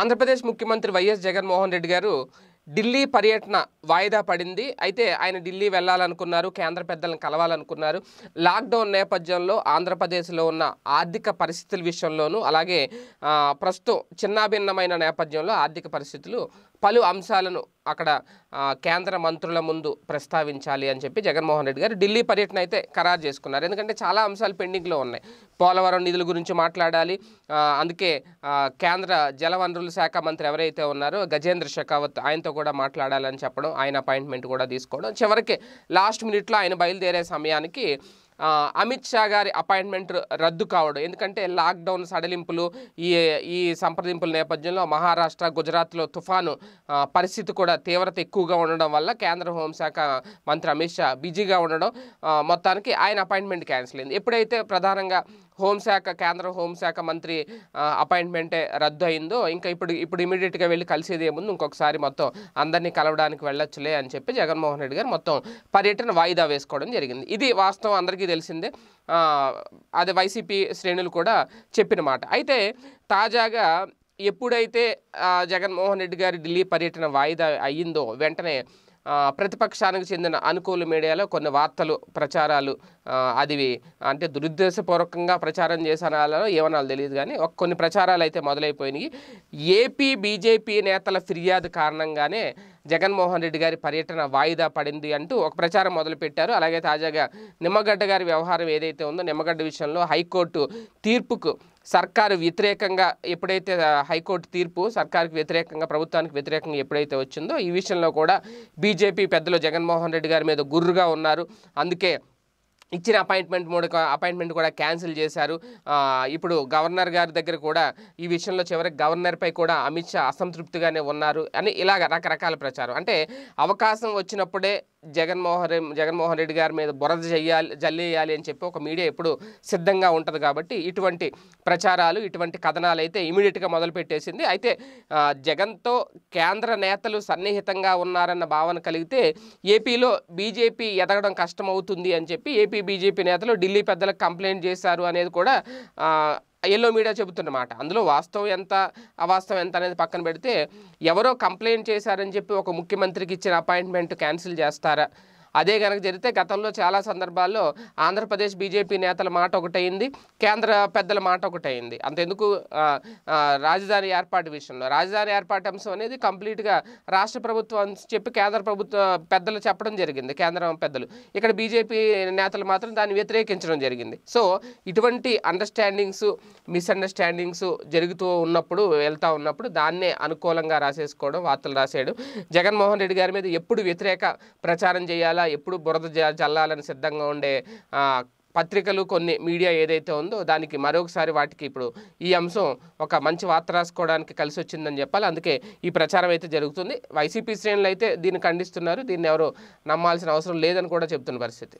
ఆంధ్రప్రదేశ్ ముఖ్యమంత్రి వైఎస్ జగన్మోహన్ రెడ్డి గారు ఢిల్లీ పర్యటన వాయిదా పడింది అయితే ఆయన ఢిల్లీ వెళ్ళాలనుకున్నారు కేంద్ర పెద్దలను కలవాలనుకున్నారు లాక్డౌన్ నేపథ్యంలో ఆంధ్రప్రదేశ్లో ఉన్న ఆర్థిక పరిస్థితుల విషయంలోనూ అలాగే ప్రస్తుతం చిన్నాభిన్నమైన నేపథ్యంలో ఆర్థిక పరిస్థితులు పలు అంశాలను అక్కడ కేంద్ర మంత్రుల ముందు ప్రస్తావించాలి అని చెప్పి జగన్మోహన్ రెడ్డి గారు ఢిల్లీ పర్యటన అయితే ఖరారు చేసుకున్నారు ఎందుకంటే చాలా అంశాలు పెండింగ్లో ఉన్నాయి పోలవరం నిధుల గురించి మాట్లాడాలి అందుకే కేంద్ర జల వనరుల శాఖ మంత్రి ఎవరైతే ఉన్నారో గజేంద్ర షెకావత్ ఆయనతో కూడా మాట్లాడాలని చెప్పడం ఆయన అపాయింట్మెంట్ కూడా తీసుకోవడం చివరికి లాస్ట్ మినిట్లో ఆయన బయలుదేరే సమయానికి అమిత్ షా గారి అపాయింట్మెంట్ రద్దు కావడం ఎందుకంటే లాక్డౌన్ సడలింపులు ఈ ఈ సంప్రదింపుల నేపథ్యంలో మహారాష్ట్ర గుజరాత్లో తుఫాను పరిస్థితి కూడా తీవ్రత ఎక్కువగా ఉండడం వల్ల కేంద్ర హోంశాఖ మంత్రి అమిత్ షా బిజీగా ఉండడం మొత్తానికి ఆయన అపాయింట్మెంట్ క్యాన్సిల్ అయింది ఎప్పుడైతే ప్రధానంగా హోంశాఖ కేంద్ర హోంశాఖ మంత్రి అపాయింట్మెంటే రద్దు అయిందో ఇంకా ఇప్పుడు ఇప్పుడు ఇమీడియట్గా వెళ్ళి కలిసేది ఏముంది ఇంకొకసారి మొత్తం అందరినీ కలవడానికి వెళ్ళొచ్చులే అని చెప్పి జగన్మోహన్ రెడ్డి గారు మొత్తం పర్యటన వాయిదా వేసుకోవడం జరిగింది ఇది వాస్తవం అందరికీ తెలిసిందే అదే వైసీపీ శ్రేణులు కూడా చెప్పిన మాట అయితే తాజాగా ఎప్పుడైతే జగన్మోహన్ రెడ్డి గారి ఢిల్లీ పర్యటన వాయిదా అయ్యిందో వెంటనే ప్రతిపక్షానికి చెందిన అనుకూల మీడియాలో కొన్ని వార్తలు ప్రచారాలు అది అంటే దురుద్దేశపూర్వకంగా ప్రచారం వాళ్ళలో ఏమన్నా తెలియదు కానీ కొన్ని ప్రచారాలు అయితే మొదలైపోయినాయి ఏపీ బీజేపీ నేతల ఫిర్యాదు కారణంగానే జగన్మోహన్ రెడ్డి గారి పర్యటన వాయిదా పడింది అంటూ ఒక ప్రచారం మొదలుపెట్టారు అలాగే తాజాగా నిమ్మగడ్డ గారి వ్యవహారం ఏదైతే ఉందో నిమ్మగడ్డ విషయంలో హైకోర్టు తీర్పుకు సర్కారు వ్యతిరేకంగా ఎప్పుడైతే హైకోర్టు తీర్పు సర్కారుకు వ్యతిరేకంగా ప్రభుత్వానికి వ్యతిరేకంగా ఎప్పుడైతే వచ్చిందో ఈ విషయంలో కూడా బీజేపీ పెద్దలు జగన్మోహన్ రెడ్డి గారి మీద గుర్రుగా ఉన్నారు అందుకే ఇచ్చిన అపాయింట్మెంట్ మూడు అపాయింట్మెంట్ కూడా క్యాన్సిల్ చేశారు ఇప్పుడు గవర్నర్ గారి దగ్గర కూడా ఈ విషయంలో చివరికి గవర్నర్పై కూడా అమిత్ షా అసంతృప్తిగానే ఉన్నారు అని ఇలాగ రకరకాల ప్రచారం అంటే అవకాశం వచ్చినప్పుడే జగన్మోహన్ జగన్మోహన్ రెడ్డి గారి మీద బురద చెయ్యాలి జల్లేయాలి అని చెప్పి ఒక మీడియా ఎప్పుడు సిద్ధంగా ఉంటుంది కాబట్టి ఇటువంటి ప్రచారాలు ఇటువంటి కథనాలు అయితే ఇమీడియట్గా మొదలుపెట్టేసింది అయితే జగన్తో కేంద్ర నేతలు సన్నిహితంగా ఉన్నారన్న భావన కలిగితే ఏపీలో బీజేపీ ఎదగడం కష్టమవుతుంది అని చెప్పి ఏపీ ఏపీ బీజేపీ నేతలు ఢిల్లీ పెద్దలకు కంప్లైంట్ చేశారు అనేది కూడా ఎల్లో మీడియా చెబుతున్నమాట అందులో వాస్తవం ఎంత అవాస్తవం ఎంత అనేది పక్కన పెడితే ఎవరో కంప్లైంట్ చేశారని చెప్పి ఒక ముఖ్యమంత్రికి ఇచ్చిన అపాయింట్మెంట్ క్యాన్సిల్ చేస్తారా అదే కనుక జరిగితే గతంలో చాలా సందర్భాల్లో ఆంధ్రప్రదేశ్ బీజేపీ నేతల మాట ఒకటైంది కేంద్ర పెద్దల మాట ఒకటైంది అంతెందుకు రాజధాని ఏర్పాటు విషయంలో రాజధాని ఏర్పాటు అంశం అనేది కంప్లీట్గా రాష్ట్ర ప్రభుత్వం చెప్పి కేంద్ర ప్రభుత్వ పెద్దలు చెప్పడం జరిగింది కేంద్రం పెద్దలు ఇక్కడ బీజేపీ నేతలు మాత్రం దాన్ని వ్యతిరేకించడం జరిగింది సో ఇటువంటి అండర్స్టాండింగ్స్ మిస్అండర్స్టాండింగ్స్ జరుగుతూ ఉన్నప్పుడు వెళ్తూ ఉన్నప్పుడు దాన్నే అనుకూలంగా రాసేసుకోవడం వార్తలు రాశాడు జగన్మోహన్ రెడ్డి గారి మీద ఎప్పుడు వ్యతిరేక ప్రచారం చేయాలా ఎప్పుడు బురద జల్లాలని సిద్ధంగా ఉండే పత్రికలు కొన్ని మీడియా ఏదైతే ఉందో దానికి మరొకసారి వాటికి ఇప్పుడు ఈ అంశం ఒక మంచి వార్త రాసుకోవడానికి కలిసి వచ్చిందని చెప్పాలి అందుకే ఈ ప్రచారం అయితే జరుగుతుంది వైసీపీ శ్రేణులు అయితే దీన్ని ఖండిస్తున్నారు దీన్ని ఎవరు నమ్మాల్సిన అవసరం లేదని కూడా చెప్తున్న పరిస్థితి